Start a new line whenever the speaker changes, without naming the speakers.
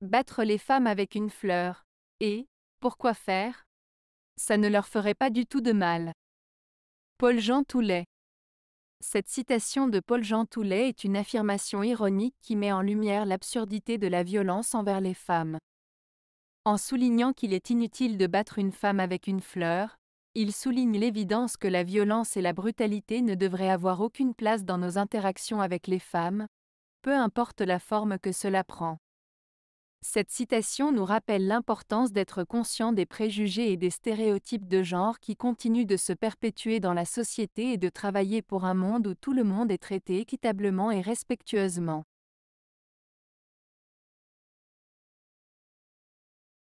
Battre les femmes avec une fleur. Et, pourquoi faire
Ça ne leur ferait pas du tout de mal. Paul-Jean Toulet. Cette citation de Paul-Jean Toulet est une affirmation ironique qui met en lumière l'absurdité de la violence envers les femmes. En soulignant qu'il est inutile de battre une femme avec une fleur, il souligne l'évidence que la violence et la brutalité ne devraient avoir aucune place dans nos interactions avec les femmes, peu importe la forme que cela prend. Cette citation nous rappelle l'importance d'être conscient des préjugés et des stéréotypes de genre qui continuent de se perpétuer dans la société et de travailler pour un monde où tout le monde est traité équitablement et respectueusement.